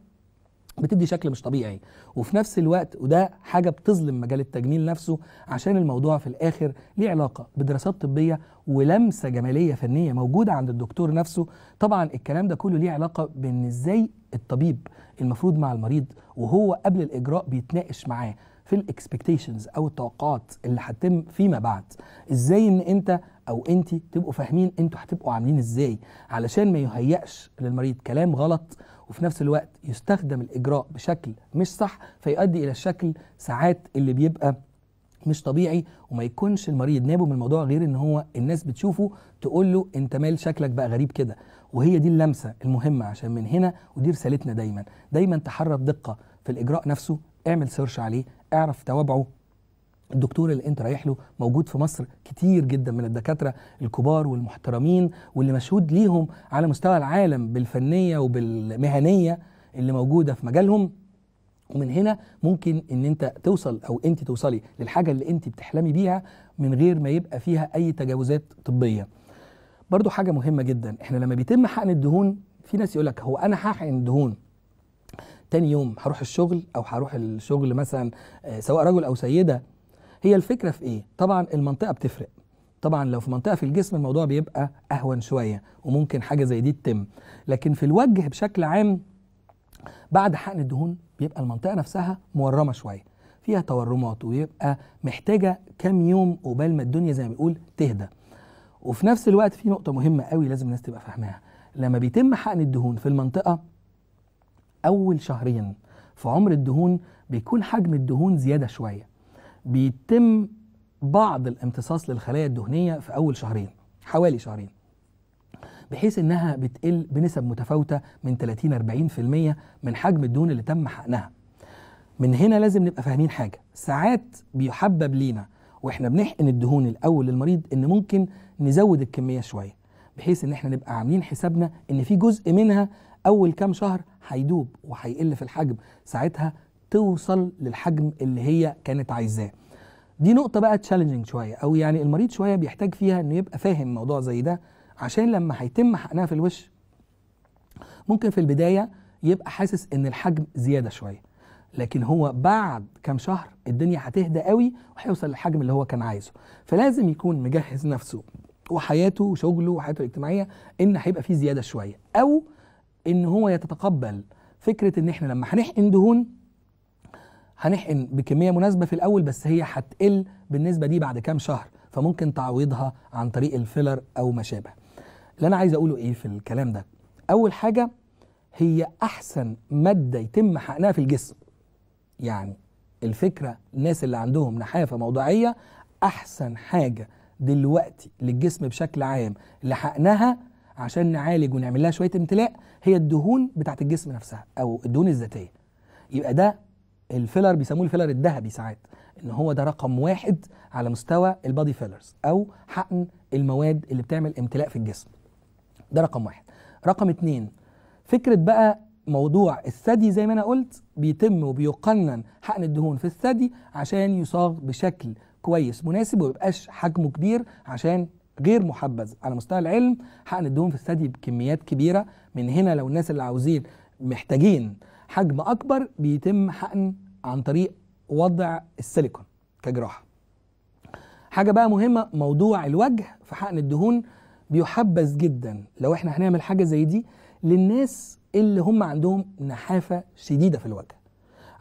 بتدي شكل مش طبيعي وفي نفس الوقت وده حاجه بتظلم مجال التجميل نفسه عشان الموضوع في الاخر ليه علاقه بدراسات طبيه ولمسه جماليه فنيه موجوده عند الدكتور نفسه طبعا الكلام ده كله ليه علاقه بان ازاي الطبيب المفروض مع المريض وهو قبل الاجراء بيتناقش معاه في الاكسبكتيشنز او التوقعات اللي هتتم فيما بعد ازاي ان انت او انت تبقوا فاهمين انتوا هتبقوا عاملين ازاي علشان ما يهيأش للمريض كلام غلط وفي نفس الوقت يستخدم الاجراء بشكل مش صح فيؤدي الى الشكل ساعات اللي بيبقى مش طبيعي وما يكونش المريض نابه من الموضوع غير ان هو الناس بتشوفه تقول له انت مال شكلك بقى غريب كده وهي دي اللمسه المهمه عشان من هنا ودي رسالتنا دايما دايما تحرى بدقه في الاجراء نفسه اعمل سيرش عليه اعرف توابعه الدكتور اللي انت رايح له موجود في مصر كتير جدا من الدكاتره الكبار والمحترمين واللي مشهود ليهم على مستوى العالم بالفنيه وبالمهنيه اللي موجوده في مجالهم ومن هنا ممكن ان انت توصل او انت توصلي للحاجه اللي انت بتحلمي بيها من غير ما يبقى فيها اي تجاوزات طبيه برضو حاجه مهمه جدا احنا لما بيتم حقن الدهون في ناس يقول لك هو انا هحقن الدهون تاني يوم هروح الشغل او هروح الشغل مثلا آه، سواء رجل او سيده هي الفكره في ايه طبعا المنطقه بتفرق طبعا لو في منطقه في الجسم الموضوع بيبقى اهون شويه وممكن حاجه زي دي تتم لكن في الوجه بشكل عام بعد حقن الدهون بيبقى المنطقه نفسها مورمه شويه فيها تورمات ويبقى محتاجه كام يوم قبال ما الدنيا زي ما بيقول تهدى وفي نفس الوقت في نقطه مهمه قوي لازم الناس تبقى فاهماها لما بيتم حقن الدهون في المنطقه اول شهرين في عمر الدهون بيكون حجم الدهون زياده شويه بيتم بعض الامتصاص للخلايا الدهنيه في اول شهرين حوالي شهرين بحيث انها بتقل بنسب متفاوته من 30 40% من حجم الدهون اللي تم حقنها من هنا لازم نبقى فاهمين حاجه ساعات بيحبب لينا واحنا بنحقن الدهون الاول للمريض ان ممكن نزود الكميه شويه بحيث ان احنا نبقى عاملين حسابنا ان في جزء منها اول كام شهر هيدوب وهيقل في الحجم ساعتها توصل للحجم اللي هي كانت عايزاه دي نقطه بقى تشالنجينج شويه او يعني المريض شويه بيحتاج فيها انه يبقى فاهم موضوع زي ده عشان لما هيتم حقنها في الوش ممكن في البدايه يبقى حاسس ان الحجم زياده شويه لكن هو بعد كام شهر الدنيا هتهدى قوي وهيوصل للحجم اللي هو كان عايزه فلازم يكون مجهز نفسه وحياته وشغله وحياته الاجتماعيه ان هيبقى فيه زياده شويه او ان هو يتقبل فكره ان احنا لما هنحقن دهون هنحقن بكميه مناسبه في الاول بس هي هتقل بالنسبه دي بعد كام شهر فممكن تعويضها عن طريق الفيلر او ما شابه اللي انا عايز اقوله ايه في الكلام ده اول حاجه هي احسن ماده يتم حقنها في الجسم يعني الفكره الناس اللي عندهم نحافه موضعيه احسن حاجه دلوقتي للجسم بشكل عام اللي عشان نعالج ونعمل لها شويه امتلاء هي الدهون بتاعت الجسم نفسها او الدهون الذاتيه يبقى ده الفيلر بيسموه الفيلر الذهبي ساعات ان هو ده رقم واحد على مستوى البادي فيلرز او حقن المواد اللي بتعمل امتلاء في الجسم ده رقم واحد رقم اتنين فكره بقى موضوع الثدي زي ما انا قلت بيتم وبيقنن حقن الدهون في الثدي عشان يصاغ بشكل كويس مناسب يبقاش حجمه كبير عشان غير محبذ على مستوى العلم حقن الدهون في الثدي بكميات كبيره من هنا لو الناس اللي عاوزين محتاجين حجم اكبر بيتم حقن عن طريق وضع السيليكون كجراحه حاجه بقى مهمه موضوع الوجه في حقن الدهون بيحبذ جدا لو احنا هنعمل حاجه زي دي للناس اللي هم عندهم نحافه شديده في الوجه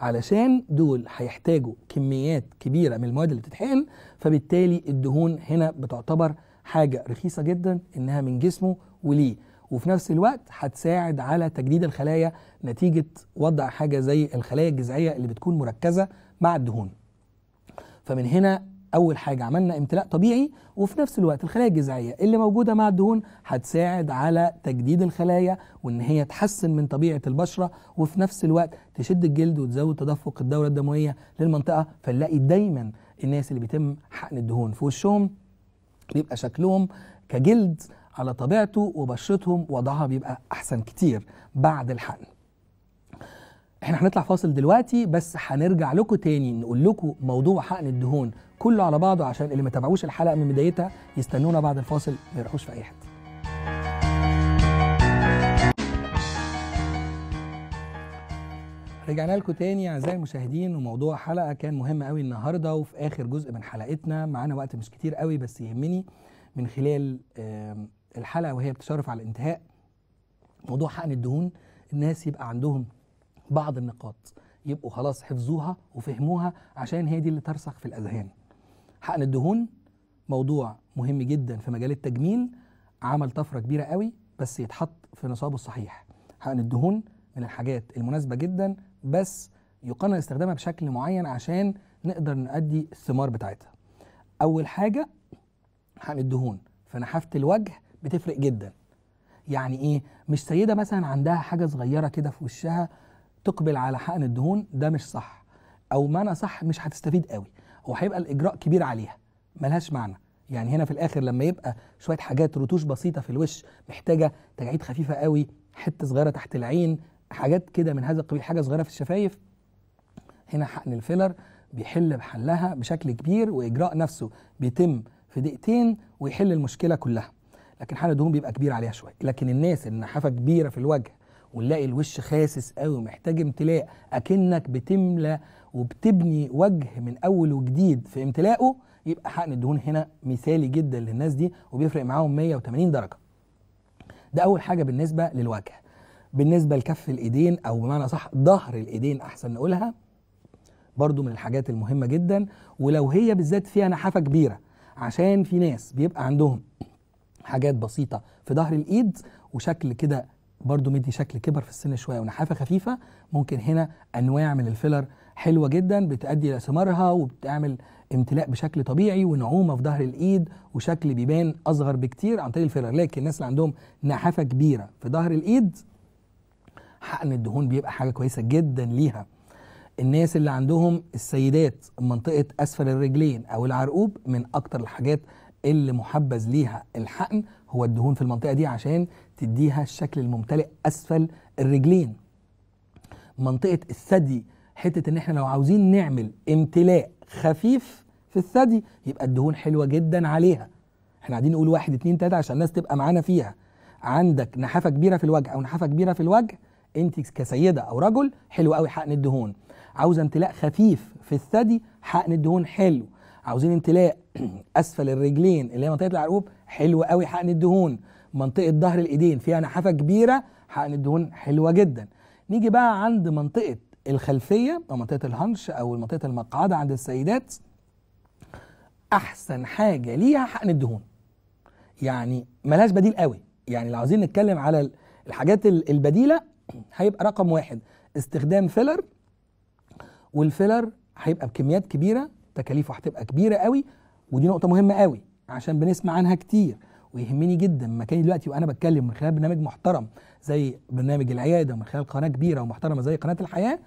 علشان دول هيحتاجوا كميات كبيره من المواد اللي بتتحقن فبالتالي الدهون هنا بتعتبر حاجه رخيصه جدا انها من جسمه وليه وفي نفس الوقت هتساعد على تجديد الخلايا نتيجه وضع حاجه زي الخلايا الجذعيه اللي بتكون مركزه مع الدهون. فمن هنا اول حاجه عملنا امتلاء طبيعي وفي نفس الوقت الخلايا الجذعيه اللي موجوده مع الدهون هتساعد على تجديد الخلايا وان هي تحسن من طبيعه البشره وفي نفس الوقت تشد الجلد وتزود تدفق الدوره الدمويه للمنطقه فنلاقي دايما الناس اللي بيتم حقن الدهون في وشهم بيبقى شكلهم كجلد على طبيعته وبشرتهم وضعها بيبقى احسن كتير بعد الحقن احنا هنطلع فاصل دلوقتي بس هنرجع لكم تاني نقول لكم موضوع حقن الدهون كله على بعضه عشان اللي ما تابعوش الحلقه من بدايتها يستنونا بعد الفاصل ما يروحوش في اي حته رجعنا لكم تاني اعزائي المشاهدين وموضوع حلقه كان مهم قوي النهارده وفي اخر جزء من حلقتنا معانا وقت مش كتير قوي بس يهمني من خلال الحلقه وهي بتشرف على الانتهاء موضوع حقن الدهون الناس يبقى عندهم بعض النقاط يبقوا خلاص حفظوها وفهموها عشان هي دي اللي ترسخ في الاذهان حقن الدهون موضوع مهم جدا في مجال التجميل عمل طفره كبيره قوي بس يتحط في نصابه الصحيح حقن الدهون من الحاجات المناسبه جدا بس يقنن استخدامها بشكل معين عشان نقدر نؤدي الثمار بتاعتها اول حاجه حقن الدهون في نحافه الوجه بتفرق جدا يعني ايه مش سيده مثلا عندها حاجه صغيره كده في وشها تقبل على حقن الدهون ده مش صح او معنى صح مش هتستفيد قوي وهيبقى الاجراء كبير عليها ملهاش معنى يعني هنا في الاخر لما يبقى شويه حاجات رتوش بسيطه في الوش محتاجه تجاعيد خفيفه قوي حته صغيره تحت العين حاجات كده من هذا القبيل حاجه صغيره في الشفايف هنا حقن الفيلر بيحل بحلها بشكل كبير واجراء نفسه بيتم في دقيقتين ويحل المشكله كلها لكن حاله دهون بيبقى كبير عليها شويه لكن الناس النحافه كبيره في الوجه ونلاقي الوش خاسس قوي ومحتاج امتلاء اكنك بتملى وبتبني وجه من اول وجديد في امتلائه يبقى حقن الدهون هنا مثالي جدا للناس دي وبيفرق معاهم 180 درجه ده اول حاجه بالنسبه للوجه بالنسبه لكف الايدين او بمعنى صح ظهر الايدين احسن نقولها برضو من الحاجات المهمه جدا ولو هي بالذات فيها نحافه كبيره عشان في ناس بيبقى عندهم حاجات بسيطه في ظهر الايد وشكل كده برضو مدي شكل كبر في السن شويه ونحافه خفيفه ممكن هنا انواع من الفيلر حلوه جدا بتؤدي لثمارها وبتعمل امتلاء بشكل طبيعي ونعومه في ظهر الايد وشكل بيبان اصغر بكتير عن طريق الفيلر لكن الناس اللي عندهم نحافه كبيره في ظهر الايد حقن الدهون بيبقى حاجه كويسه جدا ليها الناس اللي عندهم السيدات منطقه اسفل الرجلين او العرقوب من اكتر الحاجات اللي محبذ ليها الحقن هو الدهون في المنطقه دي عشان تديها الشكل الممتلئ اسفل الرجلين منطقه الثدي حته ان احنا لو عاوزين نعمل امتلاء خفيف في الثدي يبقى الدهون حلوه جدا عليها احنا قاعدين نقول واحد اتنين تلاته عشان الناس تبقى معانا فيها عندك نحافه كبيره في الوجه او نحافه كبيره في الوجه انت كسيده او رجل حلو قوي حقن الدهون عاوزه امتلاء خفيف في الثدي حقن الدهون حلو عاوزين امتلاء اسفل الرجلين اللي هي منطقه العروق حلو قوي حقن الدهون منطقه ظهر الايدين فيها نحافه كبيره حقن الدهون حلوه جدا نيجي بقى عند منطقه الخلفيه او منطقه الهنش او منطقه المقعده عند السيدات احسن حاجه ليها حقن الدهون يعني ملهاش بديل قوي يعني لو عاوزين نتكلم على الحاجات البديله هيبقى رقم واحد استخدام فيلر والفيلر هيبقى بكميات كبيره تكاليفه هتبقى كبيره قوي ودي نقطه مهمه قوي عشان بنسمع عنها كتير ويهمني جدا مكاني دلوقتي وانا بتكلم من خلال برنامج محترم زي برنامج العياده ومن خلال قناه كبيره ومحترمه زي قناه الحياه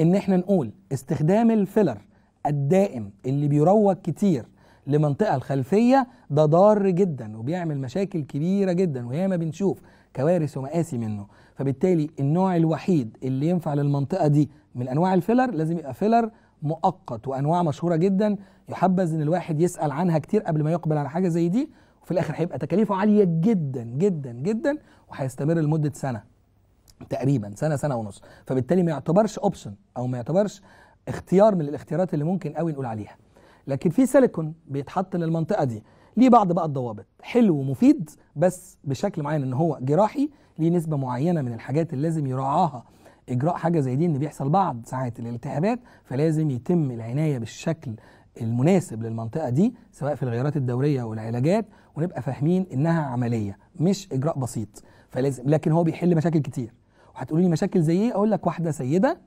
ان احنا نقول استخدام الفيلر الدائم اللي بيروج كتير لمنطقه الخلفيه ده ضار جدا وبيعمل مشاكل كبيره جدا وهي ما بنشوف كوارث ومآسي منه فبالتالي النوع الوحيد اللي ينفع للمنطقه دي من انواع الفيلر لازم يبقى فيلر مؤقت وانواع مشهوره جدا يحبذ ان الواحد يسال عنها كتير قبل ما يقبل على حاجه زي دي وفي الاخر هيبقى تكاليفه عاليه جدا جدا جدا وهيستمر لمده سنه تقريبا سنه سنه ونص فبالتالي ما يعتبرش اوبشن او ما يعتبرش اختيار من الاختيارات اللي ممكن قوي نقول عليها لكن في سيليكون بيتحط للمنطقه دي ليه بعض بقى الضوابط حلو ومفيد بس بشكل معين ان هو جراحي ليه نسبه معينه من الحاجات اللي لازم يراعاها اجراء حاجه زي دي ان بيحصل بعض ساعات الالتهابات فلازم يتم العنايه بالشكل المناسب للمنطقه دي سواء في الغيارات الدوريه والعلاجات ونبقى فاهمين انها عمليه مش اجراء بسيط فلازم لكن هو بيحل مشاكل كتير وهتقولي لي مشاكل زي ايه اقول لك واحده سيده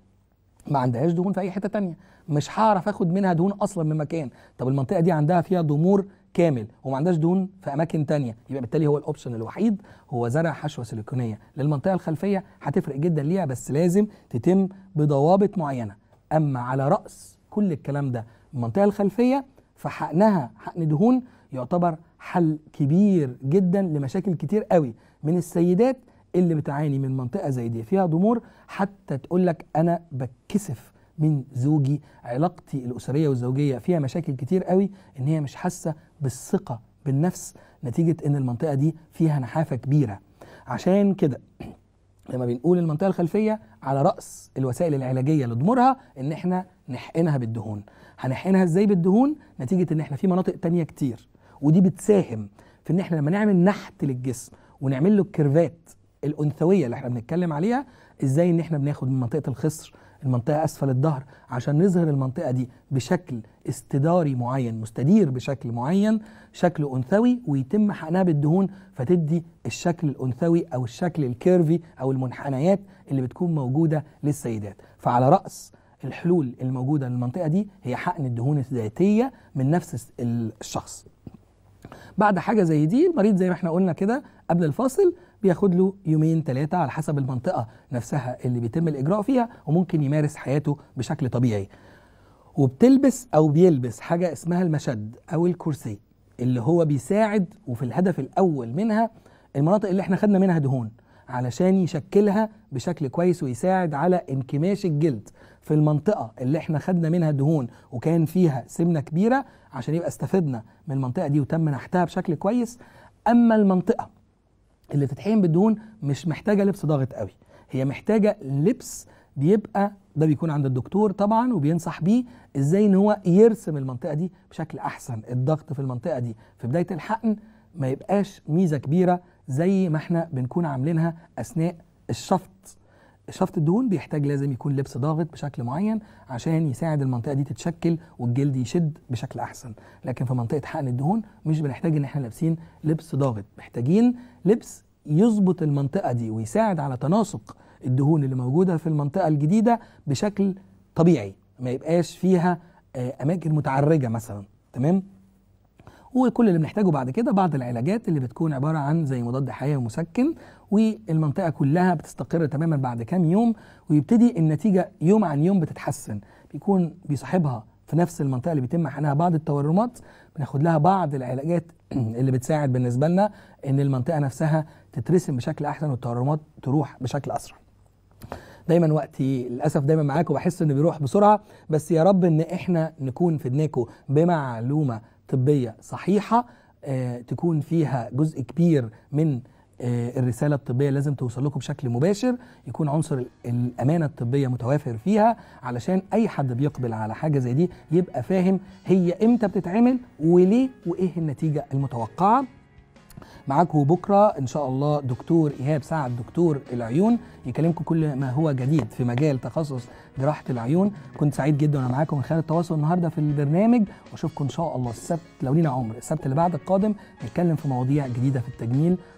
ما عندهاش دهون في اي حته تانية مش هعرف اخد منها دهون اصلا من مكان طب المنطقه دي عندها فيها ضمور كامل وما عندهاش دهون في اماكن تانية يبقى بالتالي هو الاوبشن الوحيد هو زرع حشوه سيليكونيه للمنطقه الخلفيه هتفرق جدا ليها بس لازم تتم بضوابط معينه اما على راس كل الكلام ده المنطقه الخلفيه فحقنها حقن دهون يعتبر حل كبير جدا لمشاكل كتير قوي من السيدات اللي بتعاني من منطقه زي دي فيها ضمور حتى تقول لك انا بتكسف من زوجي علاقتي الأسرية والزوجية فيها مشاكل كتير قوي إن هي مش حاسة بالثقة بالنفس نتيجة إن المنطقة دي فيها نحافة كبيرة عشان كده لما بنقول المنطقة الخلفية على رأس الوسائل العلاجية لضمورها إن إحنا نحقنها بالدهون هنحقنها إزاي بالدهون نتيجة إن إحنا في مناطق تانية كتير ودي بتساهم في إن إحنا لما نعمل نحت للجسم ونعمل له الكيرفات الانثويه اللي احنا بنتكلم عليها ازاي ان احنا بناخد من منطقه الخصر المنطقة أسفل الظهر عشان نظهر المنطقة دي بشكل استداري معين مستدير بشكل معين شكل أنثوي ويتم حقنها بالدهون فتدي الشكل الأنثوي أو الشكل الكيرفي أو المنحنيات اللي بتكون موجودة للسيدات فعلى رأس الحلول الموجودة للمنطقة دي هي حقن الدهون الذاتية من نفس الشخص بعد حاجة زي دي المريض زي ما احنا قلنا كده قبل الفاصل بياخد له يومين ثلاثة على حسب المنطقة نفسها اللي بيتم الإجراء فيها وممكن يمارس حياته بشكل طبيعي وبتلبس أو بيلبس حاجة اسمها المشد أو الكرسي اللي هو بيساعد وفي الهدف الأول منها المناطق اللي احنا خدنا منها دهون علشان يشكلها بشكل كويس ويساعد على انكماش الجلد في المنطقة اللي احنا خدنا منها دهون وكان فيها سمنة كبيرة عشان يبقى استفدنا من المنطقة دي وتم نحتها بشكل كويس أما المنطقة اللي تتحين بالدهون مش محتاجه لبس ضاغط قوي هي محتاجه لبس بيبقى ده بيكون عند الدكتور طبعا وبينصح بيه ازاي ان هو يرسم المنطقه دي بشكل احسن الضغط في المنطقه دي في بدايه الحقن ما يبقاش ميزه كبيره زي ما احنا بنكون عاملينها اثناء الشفط شفط الدهون بيحتاج لازم يكون لبس ضاغط بشكل معين عشان يساعد المنطقه دي تتشكل والجلد يشد بشكل احسن لكن في منطقه حقن الدهون مش بنحتاج ان احنا لابسين لبس ضاغط محتاجين لبس يظبط المنطقه دي ويساعد على تناسق الدهون اللي موجوده في المنطقه الجديده بشكل طبيعي ما يبقاش فيها آه، اماكن متعرجه مثلا تمام وكل اللي بنحتاجه بعد كده بعض العلاجات اللي بتكون عباره عن زي مضاد حيوي ومسكن والمنطقه كلها بتستقر تماما بعد كام يوم ويبتدي النتيجه يوم عن يوم بتتحسن بيكون بيصاحبها في نفس المنطقه اللي بيتم حقنها بعض التورمات بناخد لها بعض العلاجات اللي بتساعد بالنسبه لنا ان المنطقه نفسها تترسم بشكل احسن والتورمات تروح بشكل اسرع دايما وقتي للاسف دايما معاكم بحس انه بيروح بسرعه بس يا رب ان احنا نكون فدناكم بمعلومه طبيه صحيحه آه، تكون فيها جزء كبير من آه، الرساله الطبيه لازم توصل لكم بشكل مباشر يكون عنصر الامانه الطبيه متوافر فيها علشان اي حد بيقبل على حاجه زي دي يبقى فاهم هي امتى بتتعمل وليه وايه النتيجه المتوقعه معاكم بكرة إن شاء الله دكتور إيهاب سعد دكتور العيون يكلمكم كل ما هو جديد في مجال تخصص جراحة العيون كنت سعيد جدا وأنا معاكم من خلال التواصل النهاردة في البرنامج وأشوفكم إن شاء الله السبت لو لينا عمر السبت اللي بعد القادم نتكلم في مواضيع جديدة في التجميل